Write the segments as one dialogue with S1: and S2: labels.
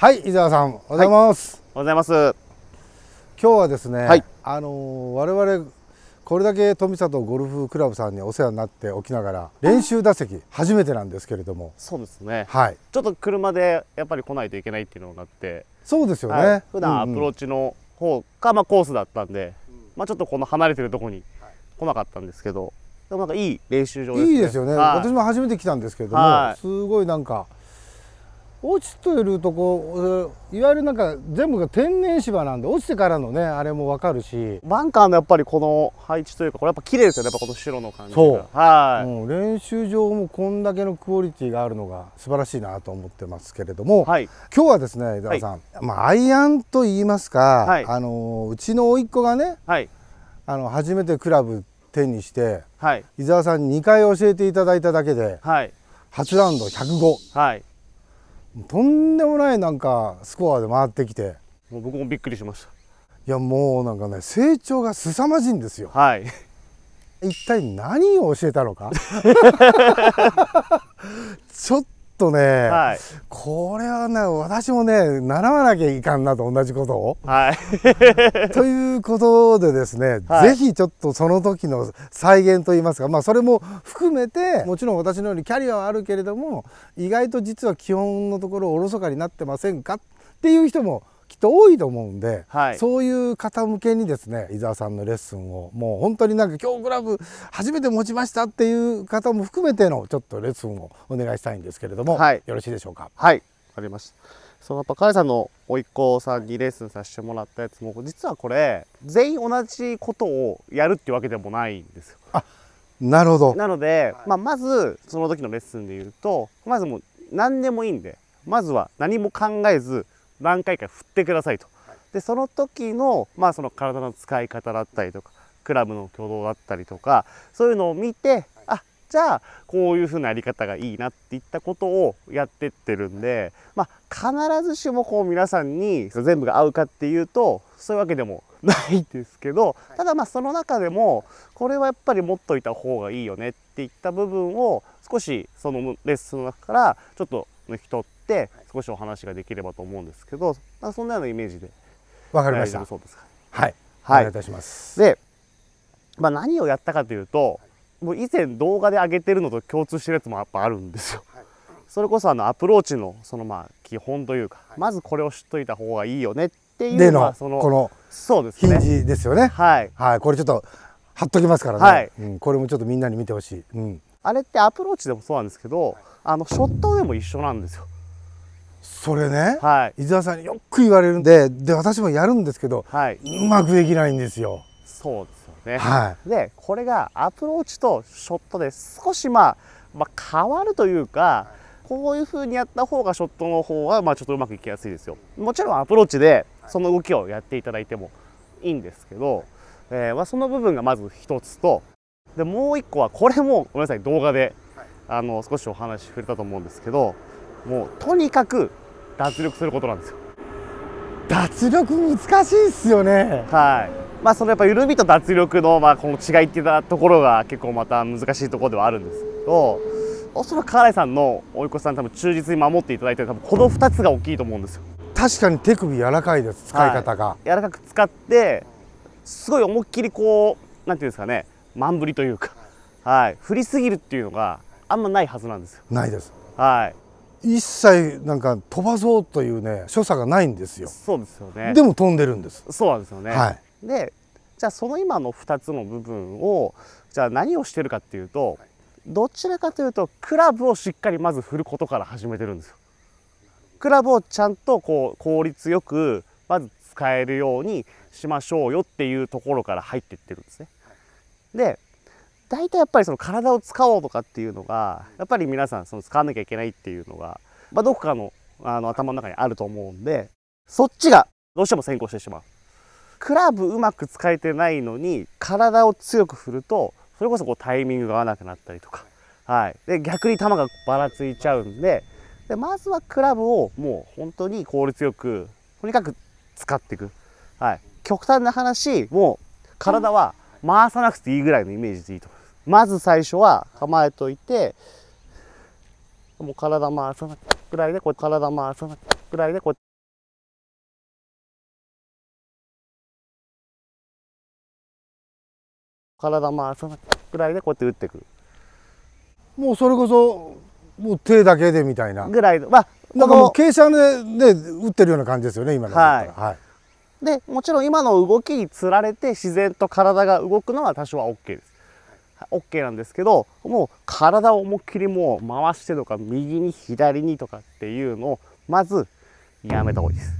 S1: はい伊沢さんおはようございます、はい、おはようございます今日はですね、はい、あの我々これだけ富里ゴルフクラブさんにお世話になっておきながら練習打席初めてなんですけれどもそうですねはい
S2: ちょっと車でやっぱり来ないといけないっていうのがあってそうですよね、はい、普段アプローチの方が、まあ、コースだったんで、まあ、ちょっとこの離れてるとこに来なかったんですけどでもなんかいい練習場ですねいいですよね、はい、私も初
S1: めて来たんですけれども、すごいなんか落ちてるとこいわゆるなんか全部が天然芝なんで落ちてからのねあれも分かるしバンカーのやっぱりこの配置というかこれやっぱ綺麗ですよねやっぱこの白の感じそうはいもう練習場もこんだけのクオリティがあるのが素晴らしいなと思ってますけれども、はい、今日はですね伊沢さん、はい、まあ、アイアンと言いますか、はい、あのうちの甥っ子がね、はい、あの初めてクラブ手にして、伊沢さんに2回教えていただいただけで、初ラウンド105。はいとんでもないなんかスコアで回ってきてもう僕もびっくりしましたいやもうなんかね成長が凄まじいんですよはい一体何を教えたのか ちょっとね、はい、これはね私もね習わなきゃいかんなと同じことを。はい、ということでですね、はい、ぜひちょっとその時の再現といいますか、まあ、それも含めてもちろん私のようにキャリアはあるけれども意外と実は基本のところおろそかになってませんかっていう人も人多いと思うんで、はい、そういう方向けにですね伊沢さんのレッスンをもう本当になんか今日グラブ初めて持ちましたっていう方も含めてのちょっとレッスンをお願いしたいんですけれども、はい、よろしいで
S2: しょうかはいわかりましたそのやっぱ彼さんのいっ子さんにレッスンさせてもらったやつも実はこれ全員同じことをやるっていうわけでもないんですよあなるほどなので、まあ、まずその時のレッスンで言うとまずもう何でもいいんでまずは何も考えず何回か振ってくださいと。でその時の,、まあその体の使い方だったりとかクラブの挙動だったりとかそういうのを見てあじゃあこういう風なやり方がいいなっていったことをやってってるんで、まあ、必ずしもこう皆さんに全部が合うかっていうとそういうわけでもないですけどただまあその中でもこれはやっぱり持っといた方がいいよねっていった部分を少しそのレッスンの中からちょっと抜き取って少しお話ができればと思うんですけどそんなようなイメージで
S1: わかりましたそう
S2: ですかはいはい、お願いいたしますで、まあ、何をやったかというともう以前動画で上げてるのと共通してるやつもやっぱあるんですよ、はい、それこそあのアプローチのそのまあ基本というか、はい、まずこれを知っといた方がいいよねっていうのがそのこの
S1: そうです、ね、ヒンジですよねはい、はい、これちょっと貼っときますからね、はいうん、これもちょっとみんなに見てほしい、うん、あれってアプローチでもそうなんですけどあのショットでも一緒なんですよそれね、はい、伊沢さんによく言われるんでで私もやるんですけど、はい、うまくできないんですよ。そうですよね、は
S2: い、でこれがアプローチとショットで少し、まあ、まあ変わるというかこういうふうにやった方がショットの方はまあちょっとうまくいきやすいですよ。もちろんアプローチでその動きをやっていただいてもいいんですけど、えー、まあその部分がまず1つとでもう1個はこれもごめんなさい動画であの少しお話触れたと思うんですけどもうとにかく脱力することなんですよ
S1: 脱力難し
S2: いっすよねはいまあそのやっぱ緩みと脱力のまあこの違いっていったところが結構また難しいところではあるんですけどおそらく金井さんのおいっ子さん多分忠実に守っていただいて多分この2つが大きいと思うんですよ
S1: 確かに手首柔らかいです使い方が、
S2: はい、柔らかく使ってすごい思いっきりこうなんていうんですかねまんぶりというかはい振りすぎるっていうのがあんまないはずなんですよないですはい
S1: 一切なんか飛ばそうというね所作がないんですよそうで
S2: すよねでも飛
S1: んでるんですそうなんですよね、はい、
S2: でじゃあその今の2つの部分をじゃあ何をしてるかっていうとどちらかというとクラブをしっかりまず振ることから始めてるんですよクラブをちゃんとこう効率よくまず使えるようにしましょうよっていうところから入ってってるんですねで大体やっぱりその体を使おうとかっていうのがやっぱり皆さんその使わなきゃいけないっていうのが、まあ、どこかのあの頭の中にあると思うんでそっちがどうしても先行してしまう。クラブうまく使えてないのに体を強く振るとそれこそこうタイミングが合わなくなったりとか、はい、で逆に球がばらついちゃうんででまずはクラブをもう本当に効率よくとにかく使っていく、はい、極端な話もう体は回さなくていいぐらいのイメージでいいと思います。まず最初は構えといて、もう体回さなくら
S1: いで、こう体回さなくらいで、こう。体回さなくらいでこうやって打ってくる
S2: もうそれこそ
S1: もう手だけでみたいなぐらいのまあなんかもう傾斜で、で打ってるような感じですよね今のはい、は
S2: い、でもちろん今の動きにつられて自然と体が動くのは多少は OK です OK なんですけどもう体を思いっきりもう回してとか右に左にとかっていうのをまずやめた方がいいです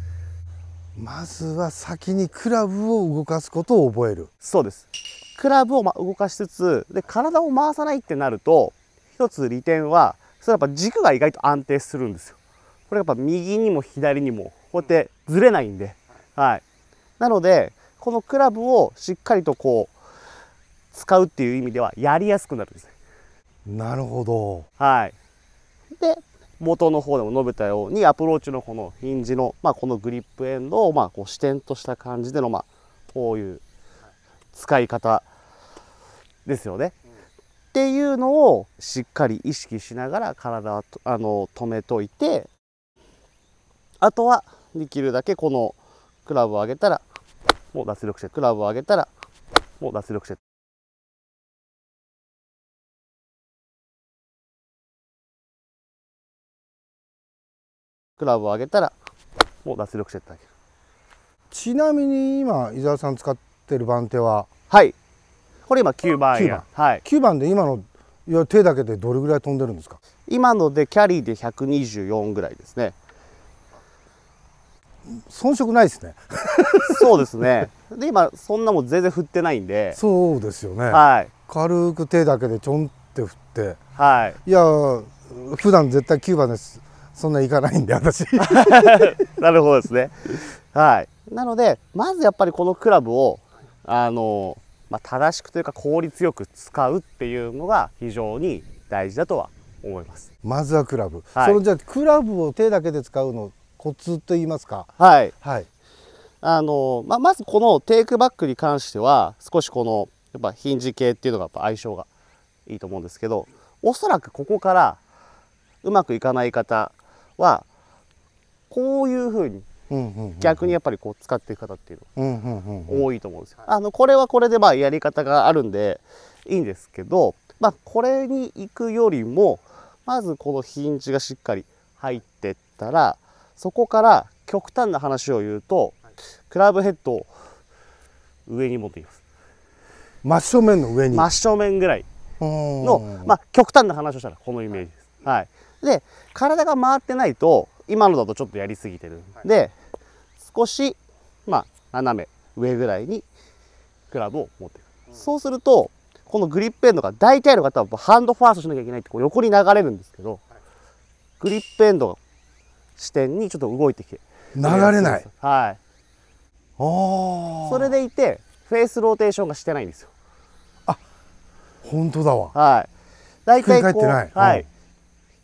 S1: まずは先にクラブを動かすことを覚えるそうですクラブを動かしつつで体
S2: を回さないってなると一つ利点はそれはやっぱ軸が意外と安定するんですよこれやっぱ右にも左にもこうやってずれないんではいなのでこのクラブをしっかりとこう使うっていう意味ではやりやすくなるんです
S1: なるほど
S2: はいで元の方でも述べたようにアプローチのこのヒンジの、まあ、このグリップエンドを、まあ、こう視点とした感じでの、まあ、こういう使い方ですよね。っていうのをしっかり意識しながら体はあの止めといてあとはできるだけこのクラブを上げたら
S1: もう脱力してクラブを上げたらもう脱力してクラブを上げたらもう脱力してってあげるちなみに今伊沢さん使ってる番手ははいこれ今9番9番,、はい、9番で今のいや手だけでどれぐらい飛んでるんですか今のでキャリーで124ぐらいですね遜色ないですね そうですね
S2: で今そんなもん全然振ってないんで
S1: そうですよね、はい、軽く手だけでちょんって振ってはいいや普段絶対9番ですそんな行かないんで私 なるほどですねはいなのでまずやっ
S2: ぱりこのクラブをあの、まあ、正しくというか効率よく使うっていうのが非常に大事だとは思います
S1: まずはクラブ、はい、そのじゃあクラブを手だけで使うのコツと言いますか
S2: はい、はい、
S1: あの、まあ、ま
S2: ずこのテイクバックに関しては少しこのやっぱヒンジ系っていうのがやっぱ相性がいいと思うんですけどおそらくここからうまくいかない方はこういうふうに逆にやっぱりこう使っていく方っていう
S1: の多い
S2: と思うんですよ。あのこれはこれでまあやり方があるんでいいんですけど、まあ、これに行くよりもまずこのヒンジがしっかり入ってったらそこから極端な話を言うとクラブヘッドを上に持っていま
S1: す。真正面の上に真
S2: 正面ぐらいの、まあ、極端な話をしたらこのイメージです。はい、はいで、体が回ってないと、今のだとちょっとやりすぎてる。はい、で、少し、まあ、斜め上ぐらいにクラブを持ってくる。うん、そうすると、このグリップエンドが、大体の方はハンドファーストしなきゃいけないってこう横に流れるんですけど、はい、グリップエンドが視点にちょっと動いてきて。
S1: 流れない。
S2: はい。それでいて、フェースローテーションがしてないんですよ。あ、本当だわ。はい。大体こう、はい、うん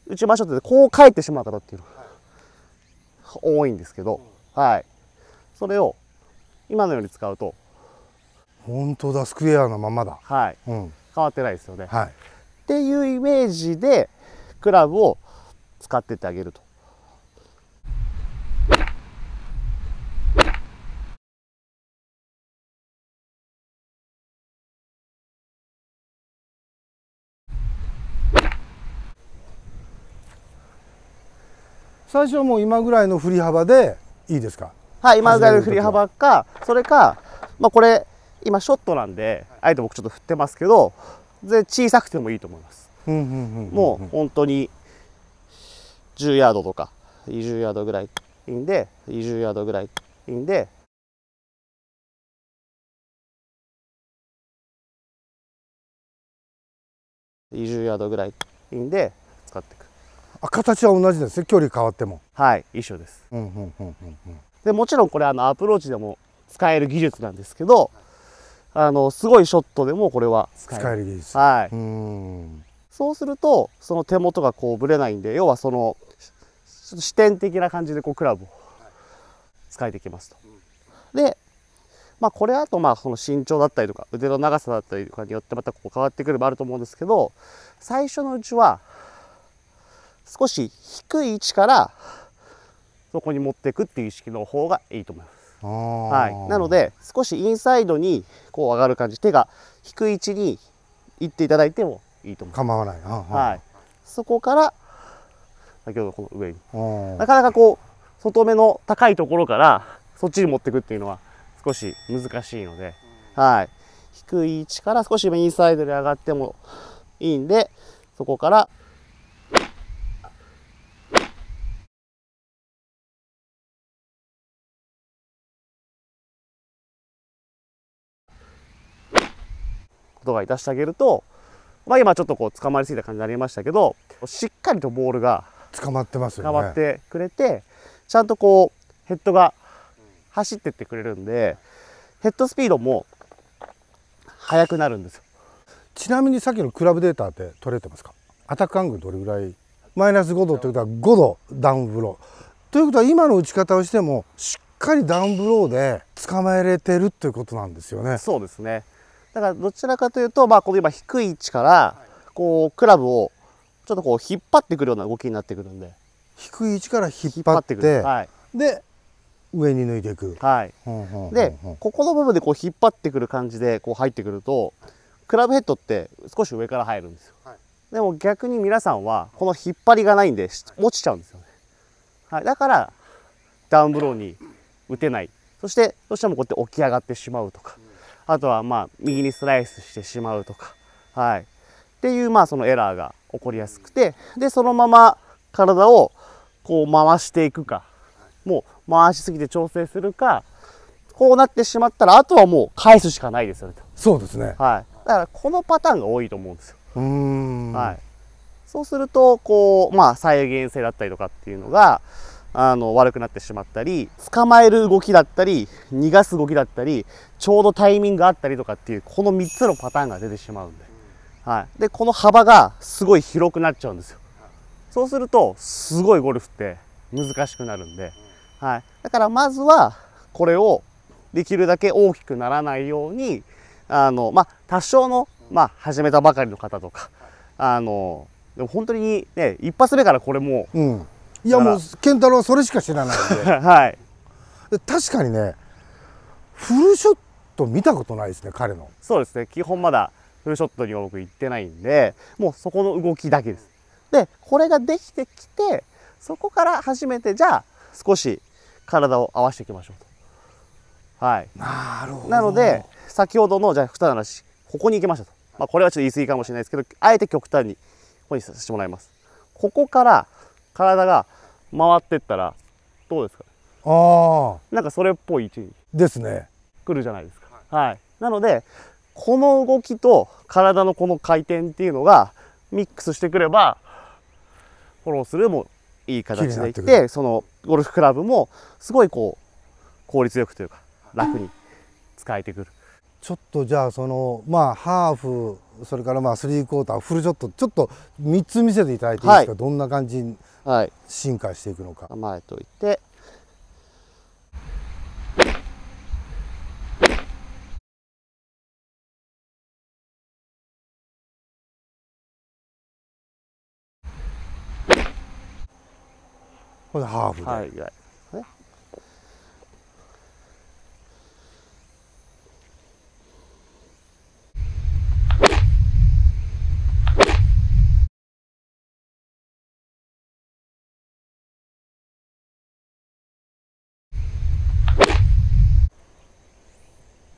S2: 打ちましょうってこう帰ってしまったらっていうのが多いんですけど、はい。それを今のように使うと。
S1: 本当だ、スクエアのままだ。
S2: はい。うん、変わってないですよね。はい。っていうイメージでクラブを使ってってあげると。
S1: 最初はもう今ぐらいの振り幅でいいですかはい今ぐらいの振り幅
S2: かそれか、まあ、これ今ショットなんであえて僕ちょっと振ってますけど全小さくてもいいと思います、
S1: もう
S2: 本当に10ヤードとか
S1: 20ヤードぐらいいいんで20ヤードぐらいいいんで20ヤードぐらいいいんで形は同じですね距離変わってもはい一緒です、で
S2: もちろんこれあのアプローチでも使える技術なんですけどあのすごいショットでもこれは使える技術はいうそうするとその手元がこうぶれないんで要はその視点的な感じでこうクラブを使えてきますと。で、まあ、これあとまあその身長だったりとか腕の長さだったりとかによってまたこう変わってくるもあると思うんですけど最初のうちは少し低い位置からそこに持っていくっていう意識の方がいいと思います。
S1: は
S2: い、なので少しインサイドにこう上がる感じ手が低い位置に行っていただいてもいいと思います構わないな、はい、そこから先ほどこの上になかなかこう外目の高いところからそっちに持っていくっていうのは少し難しいので、はい、低い位置から少しインサイドに上がっても
S1: いいんでそこからとかいたしてあげると、ま
S2: あ、今ちょっとこう捕まりすぎた感じになりましたけどしっかりとボールが
S1: 捕まってますよね捕まっ
S2: てくれてちゃんとこうヘッドが走ってってくれるんで
S1: ヘッドスピードも速くなるんですよちなみにさっきのクラブデータって取れてますかアタックアングルどれぐらいマイナス5度ということは5度ダウンブローということは今の打ち方をしてもしっかりダウンブローで捕まえれてるっていうことなんですよねそうですねだからどちらかというと、まあ、この今低い位置から、
S2: こう、クラブをちょっとこう引っ張ってくるような動きになってくるんで。
S1: 低い位置から引っ張ってくる。はい、で、上に抜いていく。はい。で、
S2: ここの部分でこう引っ張ってくる感じでこう入ってくると、クラブヘッドって少し上から入るんですよ。はい、でも逆に皆さんはこの引っ張りがないんで落ちちゃうんですよね。はい、だからダウンブローに打てない。そしてどうしてもこうやって起き上がってしまうとか。あとはまあ右にスライスしてしまうとか、はい。っていうまあそのエラーが起こりやすくて、で、そのまま体をこう回していくか、もう回しすぎて調整するか、こうなってしまったら、あとはもう返すしかないですよね。そうですね。はい。だからこのパターンが多いと思うんですよ。うん。はい。そうすると、こう、まあ再現性だったりとかっていうのが、あの悪くなってしまったり捕まえる動きだったり逃がす動きだったりちょうどタイミングがあったりとかっていうこの3つのパターンが出てしまうんで,、はい、でこの幅がすごい広くなっちゃうんですよそうするとすごいゴルフって難しくなるんで、はい、だからまずはこれをできるだけ大きくならないようにあの、まあ、多少の、まあ、始めたばかりの方とかあのでも本当にね一発目からこれも
S1: う、んいやもう健太郎はそれしか知らないん
S2: で はい確かにねフルショット見たことないですね彼のそうですね基本まだフルショットには僕行ってないんでもうそこの動きだけですでこれができてきてそこから初めてじゃあ少し体を合わせていきましょうとはいなるほどなので先ほどのじゃあ二話ここに行きましたと、まあ、これはちょっと言い過ぎかもしれないですけどあえて極端にここにさせてもらいますここから体が回ってったらどうですか
S1: あ
S2: あなんかそれっぽい位置にですね来るじゃないですかはいなのでこの動きと体のこの回転っていうのがミックスしてくればフォローするもいい形でいってそのゴルフクラブもすごいこう効率よくというか楽に
S1: 使えてくるちょっとじゃあそのまあハーフそれからまあ3クォーターフルショットちょっと3つ見せていただいていいですか、はい、どんな感じに進化していくのか。構えといてこれハーフで。はい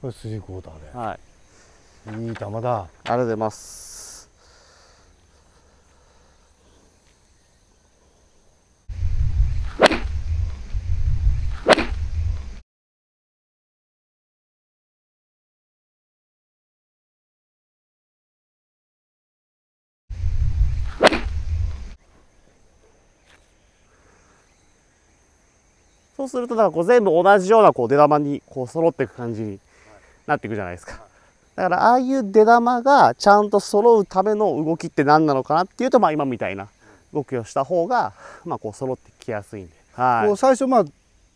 S1: れスリークォーターで、はい、いい球だありがとうございます
S2: そうすると、だかこう全部同じようなこう出玉にこう揃っていく感じになっていくじゃないですか。だからああいう出玉がちゃんと揃うための動きって何なのかなっていうと、まあ、今みたいな動きをした方が、まあ、こう揃ってきやす
S1: いんで、はい、こう最初まあ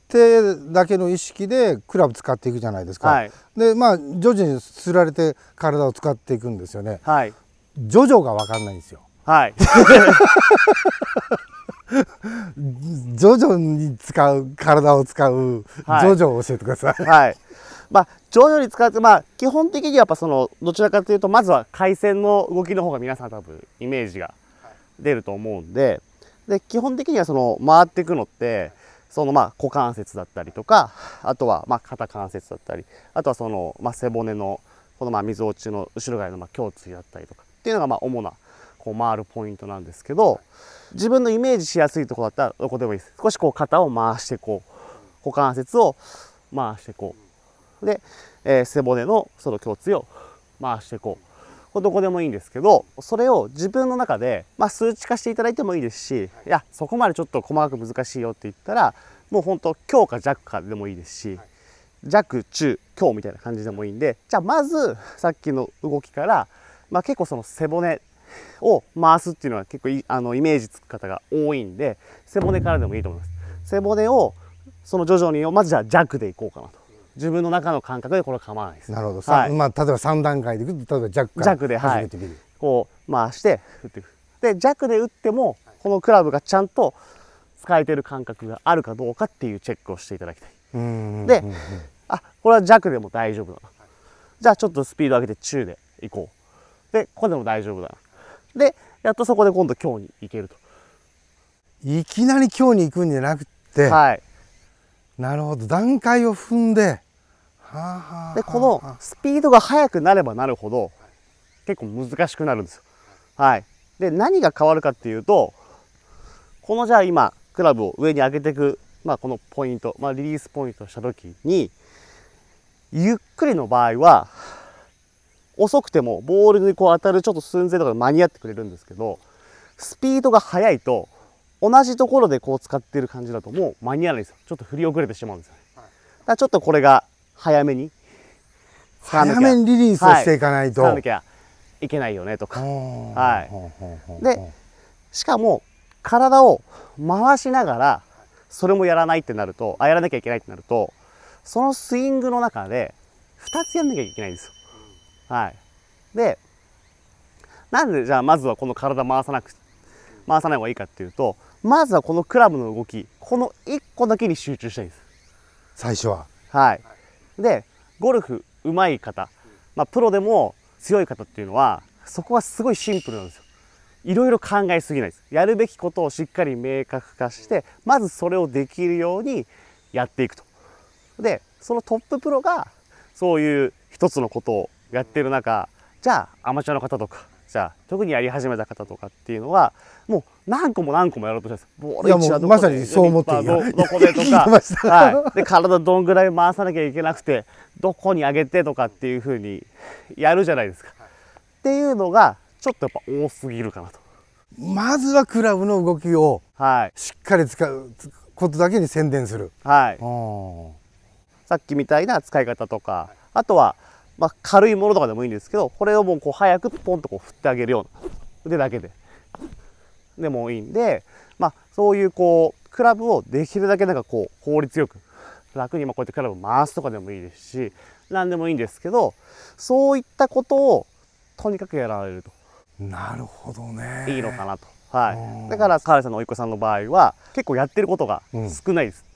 S1: 手だけの意識でクラブ使っていくじゃないですか、はい、でまあ徐々にすられて体を使っていくんですよね、はい、ジョが分かんないんですよ。はい徐々 に使う体を使う、徐々を教えてください、はいまあ、
S2: 徐々に使って、まあ、基本的にはやっぱその、どちらかというと、まずは回線の動きの方が皆さん多分、イメージが出ると思うんで、で、基本的にはその、回っていくのって、そのまあ股関節だったりとか、あとはまあ肩関節だったり、あとはそのまあ背骨のこのまあ水落ちの後ろ側のまあ胸椎だったりとかっていうのがまあ主なこう回るポイントなんですけど、自分のイメージしやすいとこだったらどこでもいいです。少しこう肩を回してこう、股関節を回してこう、で、えー、背骨のその胸椎を回していこう。これどこでもいいんですけど、それを自分の中で、まあ、数値化していただいてもいいですし、いや、そこまでちょっと細かく難しいよって言ったら、もう本当強か弱かでもいいですし、弱、中、強みたいな感じでもいいんで、じゃあまずさっきの動きから、まあ、結構その背骨を回すっていうのは結構あのイメージつく方が多いんで、背骨からでもいいと思います。背骨をその徐々にまずじゃあ弱でいこうかなと。自分の中の感覚でこれは構わないです。なるほど。はい、まあ例えば三段階で例えば弱からで初めて見る、はい、こう回して打っていく。で弱で打ってもこのクラブがちゃんと使えてる感覚があるかどうかっていうチェックをしていただきたい。で、あこれは弱でも大丈夫だな。じゃあちょっとスピード上げて中でいこう。でここでも大丈夫だ
S1: な。でやっとそこで今度強に行けると。いきなり強に行くんじゃなくて。はい。なるほど段階を踏んででこ
S2: のスピードが速くなればなるほど結構難しくなるんですよ。はい、で何が変わるかっていうとこのじゃあ今クラブを上に上げていく、まあ、このポイント、まあ、リリースポイントした時にゆっくりの場合は遅くてもボールにこう当たるちょっと寸前とかで間に合ってくれるんですけどスピードが速いと同じところでこう使ってる感じだともう間に合わないですよちょっと振り遅れてしまうんですよね、はい、だからちょっとこれが早めに早めにリリースをしていかないと、はい、使わなきゃいけないよねとかはいでしかも体を回しながらそれもやらないってなるとあやらなきゃいけないってなるとそのスイングの中で2つやんなきゃいけないんですよはいでなんでじゃあまずはこの体回さなく回さない方がいいかっていうとまずはこのクラブの動き、この1個だけに集中したいんです。最初は。はい。で、ゴルフ上手い方、まあ、プロでも強い方っていうのは、そこはすごいシンプルなんですよ。いろいろ考えすぎないです。やるべきことをしっかり明確化して、まずそれをできるようにやっていくと。で、そのトッププロが、そういう一つのことをやってる中、じゃあアマチュアの方とかじゃあ特にやり始めた方とかっていうのはもう何個も何個もやろうとしてますいやもうまさにそう思っていどどこでとか、はい、で体どんぐらい回さなきゃいけなくてどこに上げてとかっていうふうにやるじゃないですか。っていうのがちょっとやっぱ多すぎるかなと。まずはクラブの動きをしっかり使う
S1: ことだけに宣伝する。
S2: はい、さっきみたいな使い方とかあとはまあ、軽いものとかでもいいんですけど、これをもうこう早くポンとこう振ってあげるような腕だけで。でもいいんで、まあ、そういうこう、クラブをできるだけなんかこう、効率よく、楽にまこうやってクラブを回すとかでもいいですし、何でもいいんですけど、そういったことをとにかくやられると。なるほどね。いいのかなと。はい。だから、河原さんのおいっ子さんの場合は、結構やってることが少ないです。うん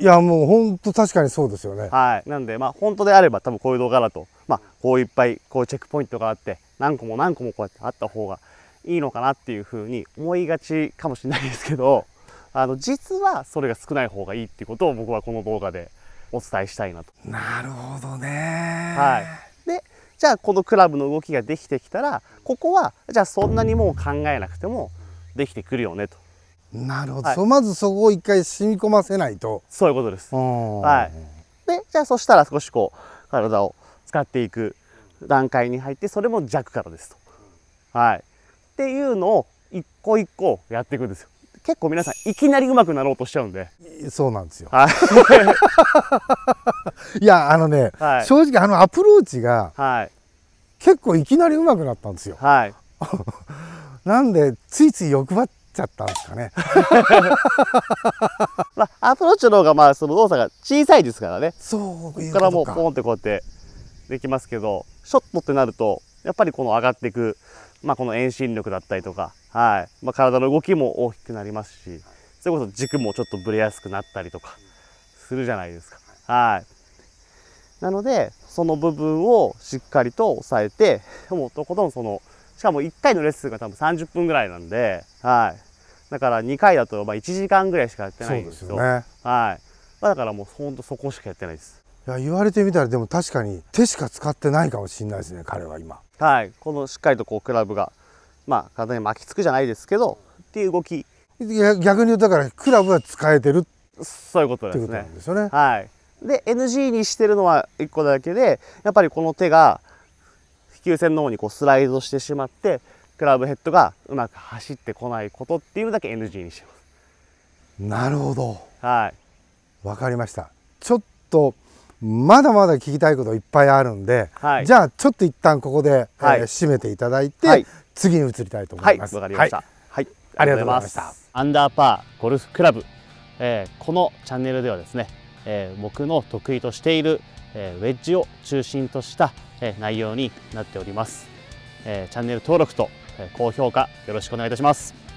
S1: いやもう本当確かにそうですよね
S2: はいなんでまあ本当であれば多分こういう動画だとまあこういっぱいこうチェックポイントがあって何個も何個もこうやってあった方がいいのかなっていうふうに思いがちかもしれないですけど あの実はそれが少ない方がいいっていうことを僕はこの動画でお伝えしたいなとなるほどねはいでじゃあこのクラブの動きができてきたらここはじゃあそんなにもう考えなくてもできてくるよねとなる
S1: ほど、はい、まずそこを一回
S2: 染み込ませないとそういうことです、はい、でじゃあそしたら少しこう体を使っていく段階に入ってそれも弱からですと、はい、っていうのを一個一個やっていくんですよ結構皆さんいきなりうまくなろうとしちゃうんで
S1: そうなんですよ、はい、いやあのね、はい、正直あのアプローチが、はい、結構いきなりうまくなったんですよ、はい、なんでついつい欲張っちゃったんですかね。
S2: まあ、アプローチの方がまあその動作が小さいですからね。そううここからもうポンってこうやってできますけど、ショットってなるとやっぱりこの上がっていくまあこの遠心力だったりとか、はい、まあ体の動きも大きくなりますし、それこそ軸もちょっとぶれやすくなったりとかするじゃないですか。はい。なので、その部分をしっかりと抑えて、もうとことんそのしかも1回のレッスンが多分30分ぐらいなんで、はい。だから2回だとまあ1時間ぐらいしかやってないんですよ。すよね。はい。まあ、だからもうほんとそこしかやってないです。
S1: いや言われてみたらでも確かに手しか使ってないかもしれないですね彼は今。
S2: はい。このしっかりとこうクラブがまあ体に巻きつくじゃないですけどっていう動き。
S1: 逆に言うとだからクラブは使えてる
S2: そういうことですね。ということなんですよね。はい。で NG にしてるのは1個だけでやっぱりこの手が飛球線の方にこうスライドしてしまってクラブヘッドがうまく走ってこないことっていうのだけ NG にしてま
S1: すなるほどはいわかりましたちょっとまだまだ聞きたいこといっぱいあるんで、はい、じゃあちょっと一旦ここで、はい、えー、締めていただいて、はい、次に移りたいと思いますわ、はい、かりました、
S2: はい、ありがとうございましたアンダーパーゴルフクラブ、えー、このチャンネルではですね、えー、僕の得意としているえウェッジを中心とした、え内容になっております、えチャンネル登録と、え高評価よろしくお願いいたします